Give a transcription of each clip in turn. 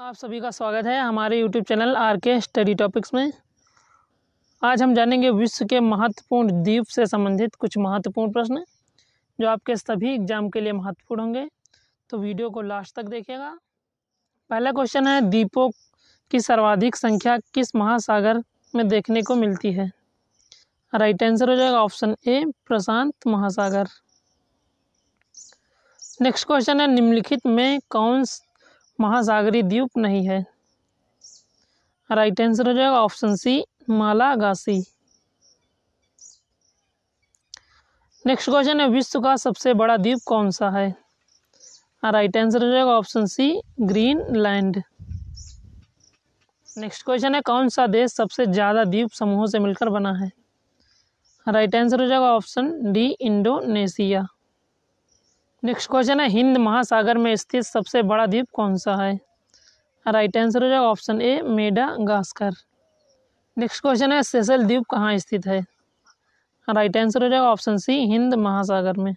आप सभी का स्वागत है हमारे YouTube channel R K study topics में आज हम जानेंगे विश्व के महत्वपूर्ण द्वीप से संबंधित कुछ महत्वपूर्ण प्रश्न जो आपके सभी एग्जाम के लिए महत्वपूर्ण होंगे तो वीडियो को लास्ट तक देखिएगा पहला क्वेश्चन है द्वीपों की सर्वाधिक संख्या किस महासागर में देखने को मिलती है राइट आंसर हो जाएगा ऑप्शन ए प्रशांत महासागर नेक्स्ट क्वेश्चन है निम्नलिखित में कौन महासागरी द्वीप नहीं है राइट आंसर हो जाएगा option C Malagasy next question है विश्व का सबसे बड़ा द्वीप कौन सा है राइट आंसर हो जाएगा option C Greenland next question है कौन सा देश सबसे ज़्यादा द्वीप समूहों से मिलकर बना है राइट आंसर हो जाएगा option D Indonesia next question है हिंद महासागर में स्थित सबसे बड़ा द्वीप कौन सा है राइट आंसर हो जाएगा option A Madagascar next question है सेसल द्वीप कहाँ स्थित है राइट आंसर हो जाएगा ऑप्शन सी हिंद महासागर में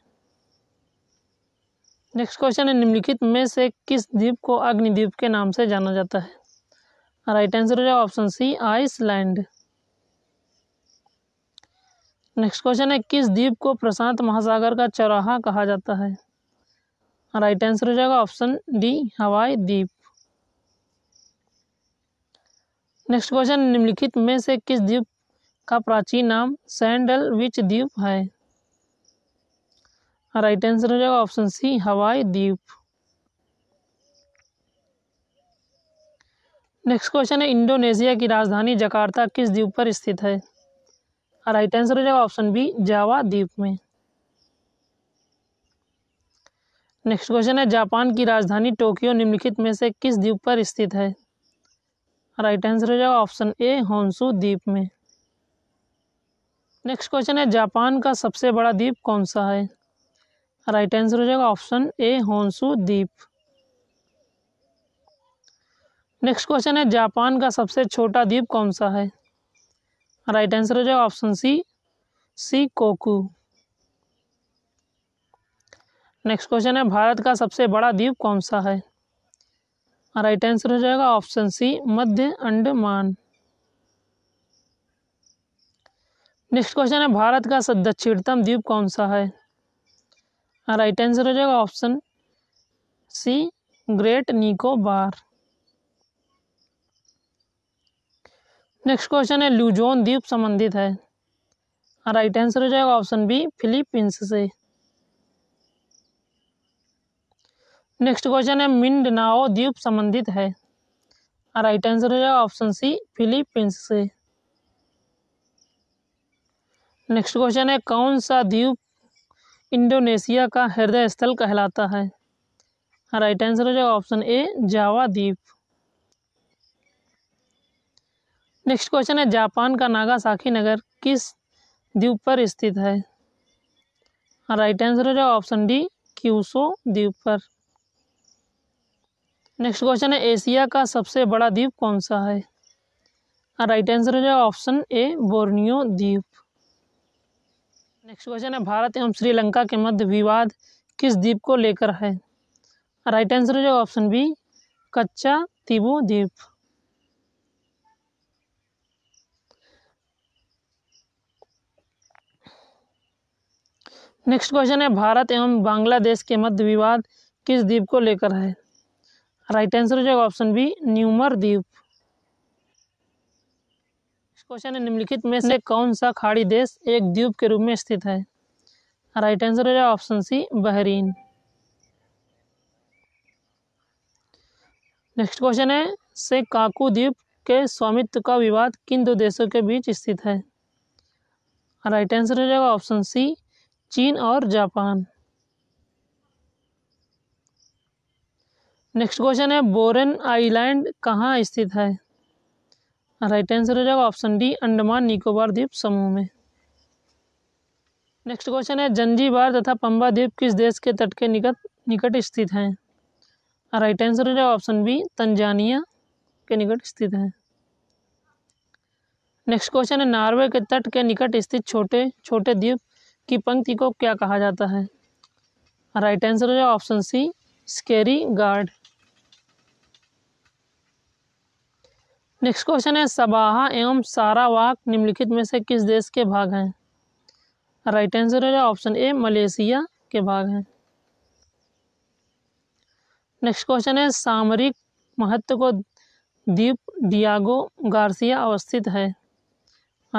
नेक्स्ट क्वेश्चन है निम्नलिखित में से किस द्वीप को अग्निद्वीप के नाम से जाना जाता है राइट आंसर हो जाएगा option C Iceland next question है किस द्वीप को प्रशांत महासागर का चौराहा कहा जाता है राइट हाँ, आंसर हो जाएगा ऑप्शन डी हवाई द्वीप नेक्स्ट क्वेश्चन निम्नलिखित में से किस द्वीप का प्राचीन नाम सैंडल विच द्वीप है राइट हाँ, आंसर हो जाएगा ऑप्शन सी हवाई द्वीप नेक्स्ट क्वेश्चन है इंडोनेशिया की राजधानी जकार्ता किस द्वीप पर स्थित है राइट हाँ, आंसर हो जाएगा ऑप्शन बी जावा द्वीप में नेक्स्ट क्वेश्चन है जापान की राजधानी टोक्यो निम्नलिखित में से किस द्वीप पर स्थित है राइट आंसर हो जाएगा ऑप्शन ए होंसू द्वीप में नेक्स्ट क्वेश्चन है जापान का सबसे बड़ा द्वीप कौन सा है राइट आंसर हो जाएगा ऑप्शन ए होंसू द्वीप नेक्स्ट क्वेश्चन है जापान का सबसे छोटा द्वीप कौन सा है राइट आंसर हो जाएगा option C Shikoku next question है भारत का सबसे बड़ा द्वीप कौन सा है राइट आंसर हो जाएगा ऑप्शन सी मध्य अंडमान नेक्स्ट क्वेश्चन है भारत का दक्षिणतम द्वीप कौन सा है राइट आंसर हो जाएगा option C great Nicobar next question है लूजोन द्वीप संबंधित है राइट आंसर हो जाएगा ऑप्शन बी फिलीपींस से नेक्स्ट क्वेश्चन है मिंड नाओ द्वीप संबंधित है राइट आंसर हो जाएगा ऑप्शन सी फिलीपींस से नेक्स्ट क्वेश्चन है कौन सा द्वीप इंडोनेशिया का हृदय स्थल कहलाता है राइट आंसर हो जाएगा ऑप्शन ए जावा द्वीप नेक्स्ट क्वेश्चन है जापान का नागासाकी नगर किस द्वीप पर स्थित है राइट आंसर हो जाएगा ऑप्शन डी क्यूसो द्वीप पर नेक्स्ट क्वेश्चन है एशिया का सबसे बड़ा द्वीप कौन सा है राइट हाँ, आंसर हो जाएगा ऑप्शन ए बोर्नियो द्वीप नेक्स्ट क्वेश्चन है भारत एवं श्रीलंका के मध्य विवाद किस द्वीप को लेकर है राइट हाँ, आंसर हो जाएगा ऑप्शन बी कच्चा तिबू द्वीप नेक्स्ट क्वेश्चन है भारत एवं बांग्लादेश के मध्य विवाद किस द्वीप को लेकर है राइट आंसर हो जाएगा ऑप्शन बी न्यूमर द्वीप क्वेश्चन है निम्नलिखित में से कौन सा खाड़ी देश एक द्वीप के रूप में स्थित है राइट आंसर हो जाएगा option C Bahrain next question है से काकू द्वीप के स्वामित्व का विवाद किन दो देशों के बीच स्थित है राइट आंसर हो जाएगा ऑप्शन सी चीन और जापान नेक्स्ट क्वेश्चन है बोरेन आइलैंड कहाँ स्थित है राइट आंसर हो जाएगा ऑप्शन डी अंडमान निकोबार द्वीप समूह में नेक्स्ट क्वेश्चन है जंजीबार तथा पंबा द्वीप किस देश के तट के निकट निकट स्थित हैं राइट आंसर हो जाएगा ऑप्शन बी तंजानिया के निकट स्थित है नेक्स्ट क्वेश्चन है नॉर्वे के तट के निकट स्थित छोटे छोटे द्वीप की पंक्ति को क्या कहा जाता है राइट आंसर हो जाएगा option C skerry guard next question है सबाहा एवं सारावाक निम्नलिखित में से किस देश के भाग हैं राइट आंसर हो जाए ऑप्शन ए मलेशिया के भाग हैं नेक्स्ट क्वेश्चन है सामरिक महत्व को द्वीप डियागो गार्सिया अवस्थित है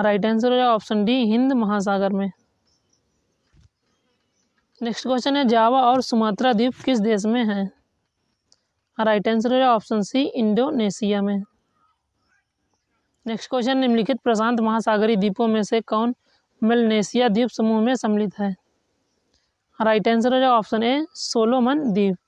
राइट आंसर हो जाए ऑप्शन डी हिंद महासागर में नेक्स्ट क्वेश्चन है जावा और सुमात्रा द्वीप किस देश में है राइट आंसर हो जाए ऑप्शन सी इंडोनेशिया में नेक्स्ट क्वेश्चन निम्नलिखित प्रशांत महासागरी द्वीपों में से कौन मलनेशिया द्वीप समूह में सम्मिलित है राइट आंसर हो जाएगा ऑप्शन ए सोलोमन द्वीप